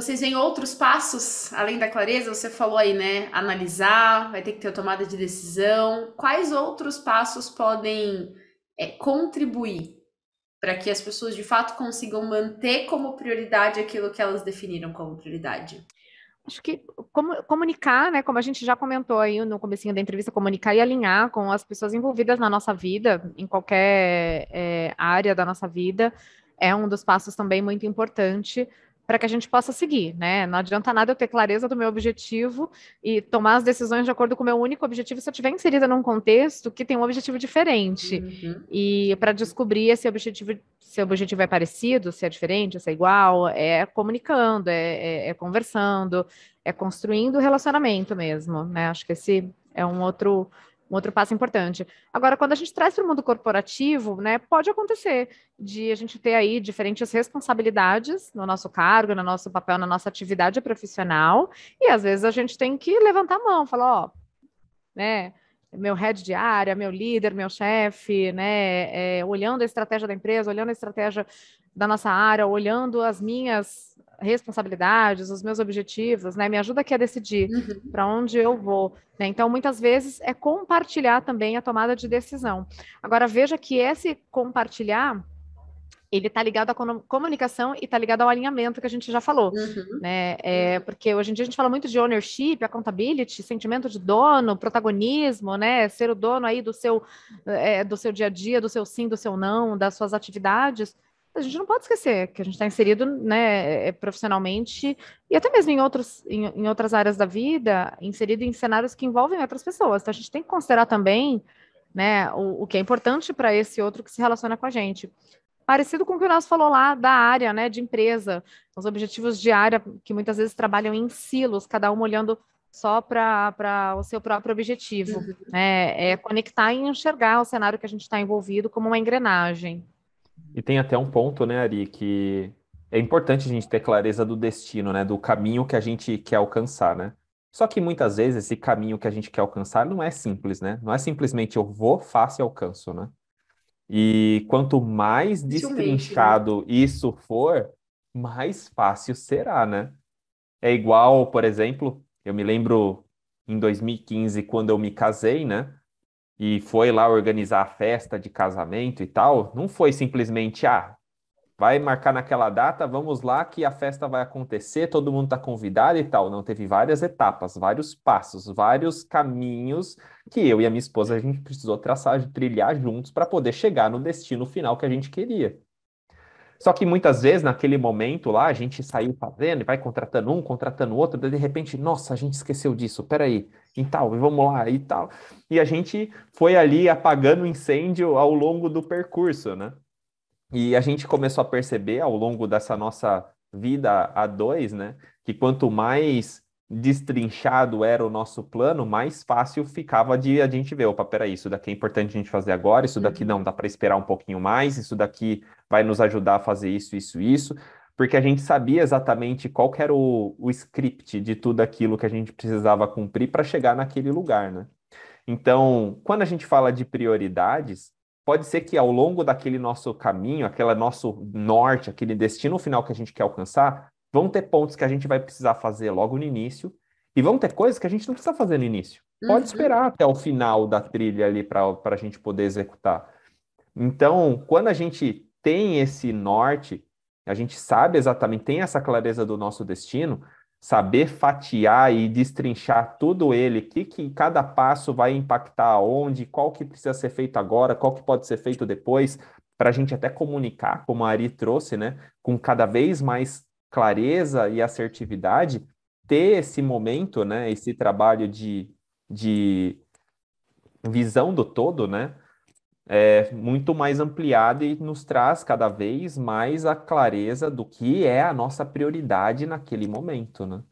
Vocês veem outros passos além da clareza? Você falou aí, né? Analisar, vai ter que ter tomada de decisão. Quais outros passos podem é, contribuir para que as pessoas de fato consigam manter como prioridade aquilo que elas definiram como prioridade? Acho que como, comunicar, né? Como a gente já comentou aí no comecinho da entrevista, comunicar e alinhar com as pessoas envolvidas na nossa vida, em qualquer é, área da nossa vida, é um dos passos também muito importante para que a gente possa seguir, né? Não adianta nada eu ter clareza do meu objetivo e tomar as decisões de acordo com o meu único objetivo se eu estiver inserida num contexto que tem um objetivo diferente. Uhum. E para descobrir esse objetivo, se o objetivo é parecido, se é diferente, se é igual, é comunicando, é, é, é conversando, é construindo o relacionamento mesmo, né? Acho que esse é um outro um outro passo importante. Agora, quando a gente traz para o mundo corporativo, né, pode acontecer de a gente ter aí diferentes responsabilidades no nosso cargo, no nosso papel, na nossa atividade profissional, e às vezes a gente tem que levantar a mão, falar, ó, né, meu head de área, meu líder, meu chefe, né, é, olhando a estratégia da empresa, olhando a estratégia da nossa área, olhando as minhas responsabilidades, os meus objetivos, né? Me ajuda aqui a decidir uhum. para onde eu vou. Né? Então, muitas vezes é compartilhar também a tomada de decisão. Agora, veja que esse compartilhar ele está ligado à comunicação e está ligado ao alinhamento que a gente já falou, uhum. né? É, uhum. porque hoje em dia a gente fala muito de ownership, accountability, sentimento de dono, protagonismo, né? Ser o dono aí do seu, é, do seu dia a dia, do seu sim, do seu não, das suas atividades a gente não pode esquecer que a gente está inserido né, é, é, profissionalmente e até mesmo em, outros, em, em, outras áreas da vida, inserido em cenários que envolvem outras pessoas. Então, a gente tem que considerar também né, o, o que é importante para esse outro que se relaciona com a gente. Parecido com o que o Nelson falou lá da área né, de empresa, os objetivos de área que muitas vezes trabalham em silos, cada um olhando só para o seu próprio objetivo. Uhum. Né? É conectar e enxergar o cenário que a gente está envolvido como uma engrenagem. E tem até um ponto, né, Ari, que é importante a gente ter clareza do destino, né, do caminho que a gente quer alcançar, né? Só que muitas vezes esse caminho que a gente quer alcançar não é simples, né? Não é simplesmente eu vou, faço e alcanço, né? E quanto mais né? destrinchado isso for, mais fácil será, né? É igual, por exemplo, eu me lembro em 2015 quando eu me casei, né? e foi lá organizar a festa de casamento e tal, não foi simplesmente, ah, vai marcar naquela data, vamos lá que a festa vai acontecer, todo mundo está convidado e tal. Não, teve várias etapas, vários passos, vários caminhos que eu e a minha esposa a gente precisou traçar, trilhar juntos para poder chegar no destino final que a gente queria. Só que muitas vezes, naquele momento lá, a gente saiu fazendo e vai contratando um, contratando outro, daí de repente, nossa, a gente esqueceu disso, peraí, e tal, vamos lá, e tal. E a gente foi ali apagando o incêndio ao longo do percurso, né? E a gente começou a perceber ao longo dessa nossa vida a dois, né? Que quanto mais destrinchado era o nosso plano, mais fácil ficava de a gente ver, opa, peraí, isso daqui é importante a gente fazer agora, isso daqui uhum. não, dá para esperar um pouquinho mais, isso daqui vai nos ajudar a fazer isso, isso, isso, porque a gente sabia exatamente qual era o, o script de tudo aquilo que a gente precisava cumprir para chegar naquele lugar, né? Então, quando a gente fala de prioridades, pode ser que ao longo daquele nosso caminho, aquele nosso norte, aquele destino final que a gente quer alcançar, Vão ter pontos que a gente vai precisar fazer logo no início, e vão ter coisas que a gente não precisa fazer no início. Pode uhum. esperar até o final da trilha ali para a gente poder executar. Então, quando a gente tem esse norte, a gente sabe exatamente, tem essa clareza do nosso destino, saber fatiar e destrinchar tudo ele, que que cada passo vai impactar aonde qual que precisa ser feito agora, qual que pode ser feito depois, para a gente até comunicar, como a Ari trouxe, né, com cada vez mais clareza e assertividade, ter esse momento, né, esse trabalho de, de visão do todo, né, é muito mais ampliado e nos traz cada vez mais a clareza do que é a nossa prioridade naquele momento, né.